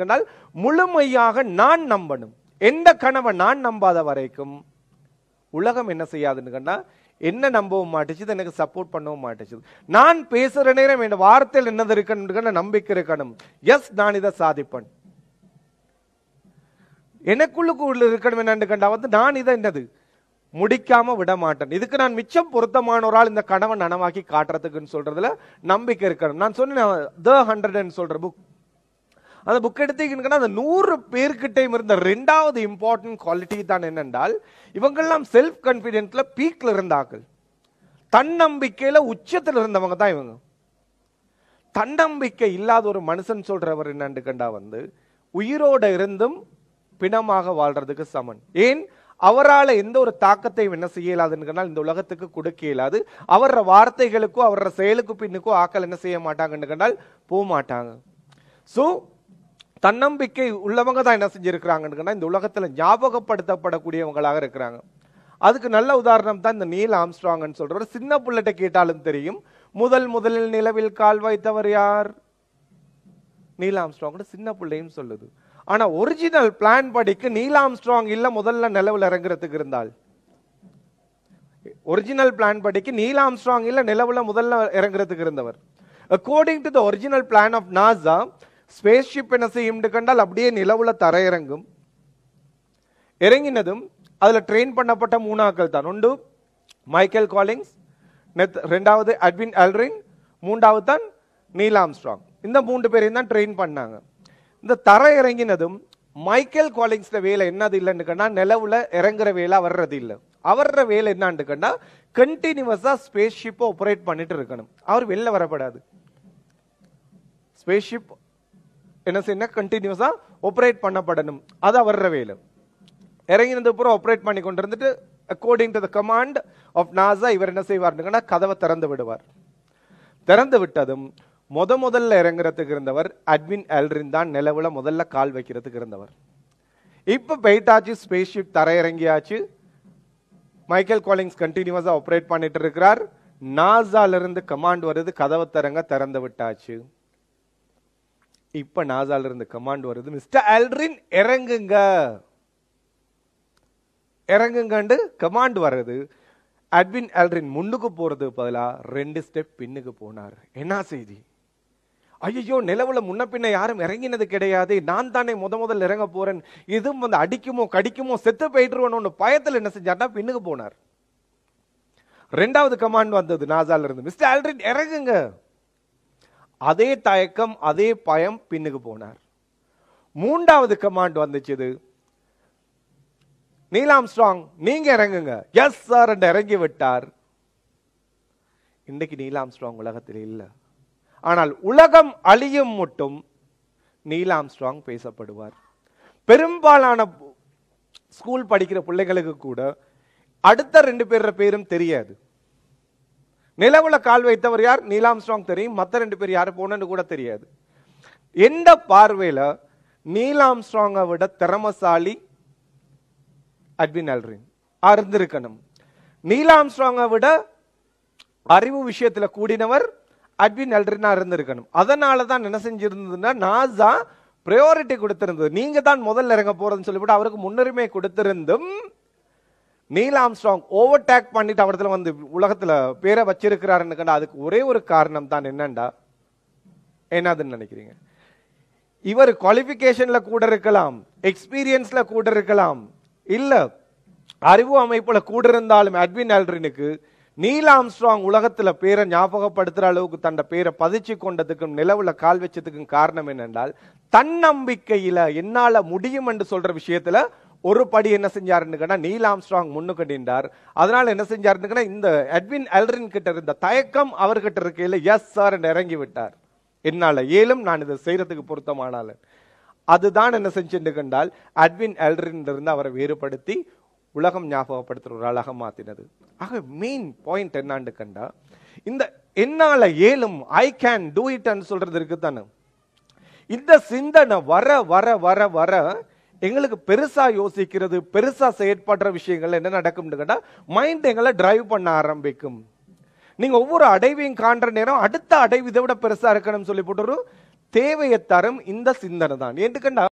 என்றால் முழுமையாக நான் நம்பணும் எந்த கனவை நான் நம்பாத வரைக்கும் உலகம் என்ன செய்யாதுன்னு என்ன நம்பவும் மாட்டேச்சுது எனக்கு சப்போர்ட் பண்ணவும் மாட்டேச்சுது நான் பேசுகிற நேரம் என் வார்த்தையில் என்னது இருக்கணுன்ற நம்பிக்கை இருக்கணும் எஸ் நான் இதை சாதிப்பேன் எனக்குள்ளுக்கு இருக்கணும் என்னன்னு கண்டா வந்து நான் இதை என்னது முடிக்காம விட மாட்டேன் இதுக்கு நான் மிச்சம் பொருத்தமானவரால் இந்த கனவை நனவாக்கி காட்டுறதுக்குன்னு சொல்றதுல நம்பிக்கை இருக்கணும் நான் சொன்னேன் த ஹண்ட்ரட்னு சொல்ற புக் அந்த புக் எடுத்தீங்கன்னா அந்த நூறு பேர்கிட்டையும் இருந்த ரெண்டாவது இம்பார்ட்டன்ட் குவாலிட்டி தான் என்னென்றால் இவங்கெல்லாம் செல்ஃப் கான்ஃபிடென்ட்ல பீக்ல இருந்தாக்கள் தன்னம்பிக்கையில உச்சத்தில் இருந்தவங்க தான் இவங்க தன்னம்பிக்கை இல்லாத ஒரு மனுஷன் சொல்றவர் என்னன்னு கண்டா வந்து உயிரோட இருந்தும் பிணமாக வாழ்றதுக்கு சமன் ஏன் அவரால் எந்த ஒரு தாக்கத்தையும் என்ன செய்ய இயலாதுன்னு இந்த உலகத்துக்கு கொடுக்க இயலாது அவர வார்த்தைகளுக்கோ அவர செயலுக்கு பின்னுக்கோ ஆக்கள் என்ன செய்ய மாட்டாங்கன்னு கண்டால் போக மாட்டாங்க ஸோ தன்னம்பிக்கை உள்ளவங்க தான் என்ன செஞ்சுருக்கிறாங்கன்னு இந்த உலகத்தில் ஞாபகப்படுத்தப்படக்கூடியவங்களாக இருக்கிறாங்க அதுக்கு நல்ல உதாரணம் தான் இந்த நீல் ஆம்ஸ்ட்ராங்னு சொல்கிறவர் சின்ன பிள்ளைகிட்ட கேட்டாலும் தெரியும் முதல் முதலில் நிலவில் கால் வைத்தவர் யார் நீல் ஆம்ஸ்ட்ராங்கோட சின்ன பிள்ளையும் சொல்லுது ஆனால் ஒரிஜினல் பிளான் படிக்கு நீல் ஆம்ஸ்ட்ராங் இல்லை முதல்ல நிலவில் இறங்குறதுக்கு இருந்தால் ஒரிஜினல் பிளான் படிக்கு நீல் ஆம்ஸ்ட்ராங் இல்லை நிலவில் முதல்ல இறங்குறதுக்கு இருந்தவர் according to the original plan of NASA spaceship என்ன செய்யும் கண்டால் அப்படியே நிலவில் தரையிறங்கும் இறங்கினதும் அதில் ட்ரெயின் பண்ணப்பட்ட மூணாக்கள் தான் ஒன்று மைக்கேல் காலிங்ஸ் நெத் ரெண்டாவது அட்வின் அல்ரின் மூன்றாவது தான் நீல் ஆம்ஸ்ட்ராங் இந்த மூன்று பேரையும் தான் ட்ரெயின் பண்ணாங்க இந்த தர இறங்கினதும் மைக்கேல் காலிங்ஸில் வேலை என்னது இல்லைன்னு கண்டா நிலவுல இறங்குற வேலை வர்றது இல்லை அவர்ற வேலை என்னான்னு கண்டா கண்டினியூவஸாக ஸ்பேஸ் ஷிப்பை ஆப்ரேட் பண்ணிட்டு இருக்கணும் அவர் வெளில வரப்படாது ஸ்பேஸ் ஷிப் என்ன செய்யணும் கண்டினியூஸாக ஆப்ரேட் பண்ணப்படணும் அது அவர்ற வேலை இறங்கினது பூரா ஆப்ரேட் பண்ணி கொண்டு இருந்துட்டு according to the command of NASA இவர் என்ன செய்வார்னுங்கன்னா கதவை திறந்து விடுவார் திறந்து விட்டதும் முத முதல்ல இறங்குறதுக்கு இருந்தவர் அட்மின் அல்ரின் தான் நிலவில் முதல்ல கால் வைக்கிறதுக்கு இருந்தவர் இப்போ பெய்டாச்சு ஸ்பேஸ் ஷிப் தரையிறங்கியாச்சு மைக்கேல் காலிங்ஸ் கண்டினியூஸாக ஆப்ரேட் பண்ணிட்டு இருக்கிறார் நாசாலிருந்து கமாண்ட் வருது கதவை திறங்க திறந்து விட்டாச்சு இப்போ நாசால இருந்து கமாண்ட் வருது மிஸ்டர் ஆல்ட்ரின் இறங்குங்க இறங்குங்கண்டு கமாண்ட் வர்றது அட்வின் ஆல்ட்ரின் முன்னுக்கு போகிறது பதிலாக ரெண்டு ஸ்டெப் பின்னுக்கு போனார் என்ன செய்தி ஐயோ நிலவுல முன்ன பின்ன யாரும் இறங்கினது கிடையாது நான் தானே முத முதல் இறங்க போறேன் எதுவும் வந்து அடிக்குமோ கடிக்குமோ செத்து போயிட்டுருவனு பயத்தில் என்ன செஞ்சார்னா பின்னுக்கு போனார் ரெண்டாவது கமாண்ட் வந்தது நாசால இருந்து மிஸ்டர் ஆல்ட்ரின் இறங்குங்க அதே தயக்கம் அதே பயம் பின்னுக்கு போனார் மூன்றாவது கமாண்ட் வந்துச்சு நீலாம் ஸ்ட்ராங் நீங்க இறங்குங்க எஸ் சார் என்று இறங்கி விட்டார் இன்னைக்கு நீலாம் ஸ்ட்ராங் உலகத்தில் இல்லை ஆனால் உலகம் அழியும் மட்டும் நீலாம் ஸ்ட்ராங் பேசப்படுவார் பெரும்பாலான ஸ்கூல் படிக்கிற பிள்ளைகளுக்கு கூட அடுத்த ரெண்டு பேர பேரும் தெரியாது நிலவுல கால் வைத்தவர் யார் நீலாம் ஸ்ட்ராங் தெரியும் மற்ற ரெண்டு பேர் யார் போனன்னு கூட தெரியாது எந்த பார்வையில் நீலாம் ஸ்ட்ராங்கை விட திறமசாலி அட்வின் அறிந்திருக்கணும் நீலாம் ஸ்ட்ராங்கை விட அறிவு விஷயத்தில் கூடினவர் அட்வின் அல்ரினா இருந்திருக்கணும் அதனால தான் என்ன செஞ்சிருந்ததுன்னா நாசா ப்ரையாரிட்டி கொடுத்திருந்தது நீங்கள் தான் முதல்ல இறங்க போறதுன்னு சொல்லிவிட்டு அவருக்கு முன்னுரிமை கொடுத்திருந்தும் நீல் ஆம்ஸ்ட்ராங் ஓவர்டேக் பண்ணிட்டு அவரத்தில் வந்து உலகத்தில் பேரை வச்சிருக்கிறாருன்னு கண்டா அதுக்கு ஒரே ஒரு காரணம் தான் என்னண்டா என்னதுன்னு நினைக்கிறீங்க இவர் குவாலிஃபிகேஷனில் கூட இருக்கலாம் எக்ஸ்பீரியன்ஸில் கூட இருக்கலாம் இல்லை அறிவு அமைப்பில் கூட இருந்தாலும் அட்வின் ஆல்ட்ரினுக்கு நீல் ஆம்ஸ்ட்ராங் உலகத்தில் பேரை ஞாபகப்படுத்துகிற அளவுக்கு தன்னோட பேரை பதிச்சு கொண்டதுக்கும் நிலவில் கால் வச்சதுக்கும் காரணம் என்னென்றால் தன்னம்பிக்கையில் என்னால் முடியும் என்று சொல்கிற விஷயத்தில் ஒரு படி என்ன செஞ்சாருன்னு கேட்டால் நீல் ஆம்ஸ்ட்ராங் முன்னுக்கு நின்றார் அதனால் என்ன செஞ்சாருன்னு கேட்டால் இந்த அட்வின் அல்ரின் கிட்ட இருந்த தயக்கம் அவர்கிட்ட இருக்கையில் எஸ் சார் என்று இறங்கி விட்டார் என்னால் ஏலும் நான் இதை செய்கிறதுக்கு பொருத்தமானாலும் அதுதான் என்ன செஞ்சுட்டு கண்டால் அட்வின் அல்ரின் இருந்து அவரை வேறுபடுத்தி உலகம் ஞாபகப்படுத்துகிற ஒரு அழகாக மாற்றினது ஆக மெயின் பாயிண்ட் என்னான்னு கண்டா இந்த என்னால் ஏலும் ஐ கேன் டூ இட்னு சொல்கிறது இருக்குது தானே இந்த சிந்தனை வர வர வர வர எங்களுக்கு பெருசா யோசிக்கிறது பெருசா செயற்படுற விஷயங்கள் என்ன நடக்கும்னு கேட்டால் மைண்ட் எங்களை டிரைவ் பண்ண ஆரம்பிக்கும் நீங்க ஒவ்வொரு அடைவையும் காண்ற நேரம் அடுத்த அடைவு இதை விட பெருசா இருக்கணும்னு சொல்லி போட்டு தேவையை தரும் இந்த சிந்தனை தான் ஏன்னு